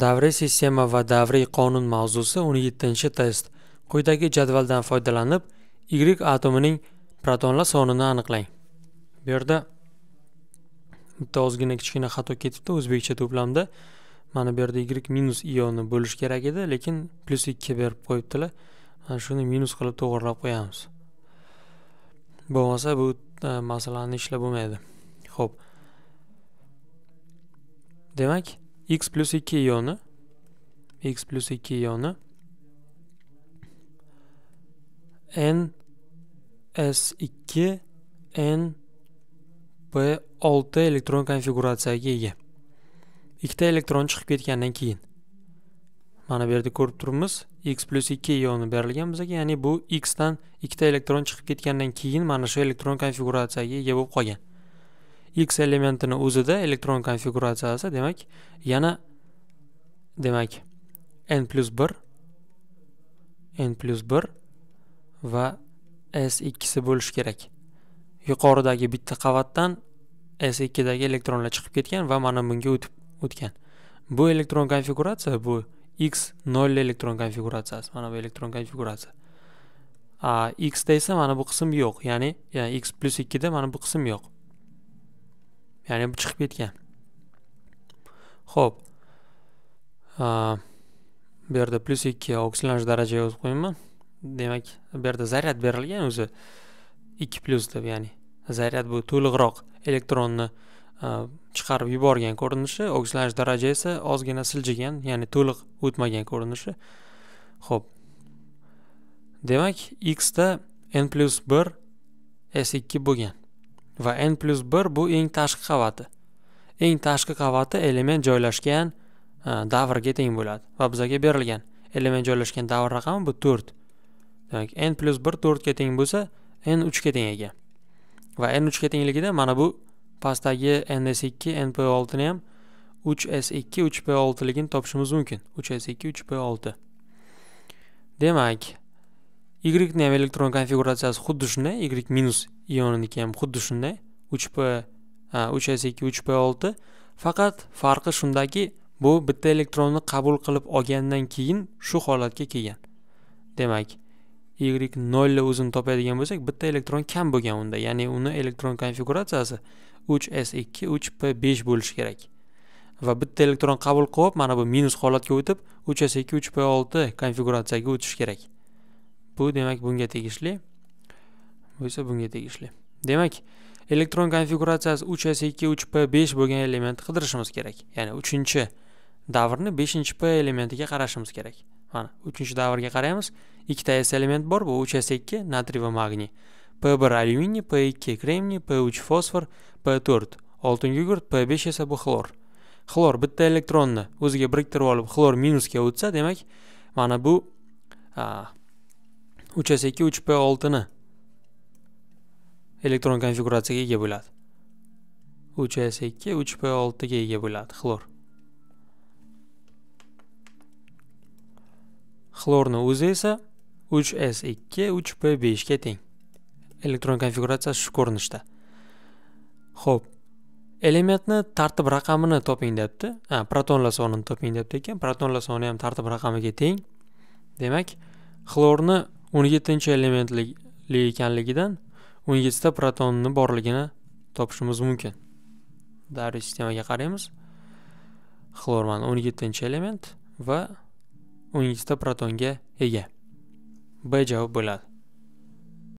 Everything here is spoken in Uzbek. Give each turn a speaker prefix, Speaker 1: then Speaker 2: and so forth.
Speaker 1: davriy sistema va davriy qonun mavzusi 17 test quyidagi jadvaldan foydalanib y atomining protonlar sonini aniqlang bu yerda bitta ozgina kichkina xato ketibdi o'zbekcha to'plamda mana bu yerda y minus ioni bo'lish kerak edi lekin plyus ikki berib qo'yibdilar mana shuni minus qilib to'g'irlab qo'yamiz bo'lmasa bu e, masalani ishlab bo'lmaydi ho'p demak x plus 2 yoni x plus 2 yoni n s2 n p6 elektron konfiguratsiyaga ega ikkita elektron chiqib ketgandan keyin mana bu yerda ko'rib turibmiz x plus 2 ioni berilgan bizga ya'ni bu x dan ikkita elektron chiqib ketgandan keyin mana shu elektron konfiguratsiyaga ega bo'lib qolgan x elementini o'zida elektron konfiguratsiyasi demak yana demak n n+1 n va s ikkisi bo'lishi kerak yuqoridagi bitta qavatdan s ikkidagi elektronlar chiqib ketgan va mana bunga o'tib o'tgan bu elektron konfiguratsiya bu x 0 elektron konfiguratsiyasi mana bu elektron konfiguratsiya x da esa mana bu qism yo'q ya'ni, ya'ni x plyus mana bu qism yo'q ya'ni bu chiqib ketgan ho'p bu yerda plyus ikki darajasi yozib o'tib qo'yaman demak bu yerda zaryad berilgan o'zi ikki plyus deb ya'ni zaryad bu to'liqroq elektronni chiqarib yuborgan ko'rinishi oksidlanish daraja esa ozgina siljigan ya'ni to'liq o'tmagan ko'rinishi ho'p demak x da n plyus bir s ikki bo'lgan va n plus 1 bu eng tashqi qavati eng tashqi qavati element joylashgan e, davrga teng bo'ladi va bizga berilgan element joylashgan davr raqami bu 4 demak n plus 1 4 ga teng bo'lsa n 3 ga teng ekan va n 3 ga tengligida mana bu pastdagi ns2 np6 ni ham 3s2 3p6 ligini topishimiz mumkin 3s2 3p6 demak y ni ham elektron konfiguratsiyasi xuddi shunday y minus ioniniki ham xuddi shunday uch p uch s ikki uch p olti faqat farqi shundaki bu bitta elektronni qabul qilib olgandan keyin shu holatga kelgan demak y nolni o'zini topadigan bo'lsak bitta elektron kam bo'lgan unda ya'ni uni elektron konfiguratsiyasi uch s ikki uch p besh bo'lishi kerak va bitta elektron qabul qilib mana bu minus holatga o'tib uch s ikki uch p olti konfiguratsiyaga o'tishi kerak bu demak bunga tegishli bo'lsa bunga tegishli demak elektron konfiguratsiyasi uch s ikki uch p besh bo'lgan elementni qidirishimiz kerak ya'ni uchinchi davrni beshinchi p elementiga qarashimiz kerak mana uchinchi davrga qaraymiz ikkita s element bor bu uch s ikki natriy va magniy p bir alyuminiy p ikki kremniy p uch fosfor p to'rt oltin gugurt p besh esa bu xlor xlor bitta elektronni o'ziga biriktirib olib xlor minusga o'tsa demak mana bu uch s ikki uch p oltini elektron konfiguratsiyaga ega bo'ladi 3s2 3p6 ga ega bo'ladi xlor xlorni o'zi esa 3s2 3p5 ga teng elektron konfiguratsiyasi shu ko'rinishda Xo'p, elementni tartib raqamini toping debdi ha protonlar sonini toping debdi ekan protonlar soni ham tartib raqamiga teng demak xlorni 17 chi elementlik ekanligidan o'n yettita protonni borligini topishimiz mumkin daryo sistemaga qaraymiz xlor man o'n yettinchi element va o'n yettita protonga ega b javob bo'ladi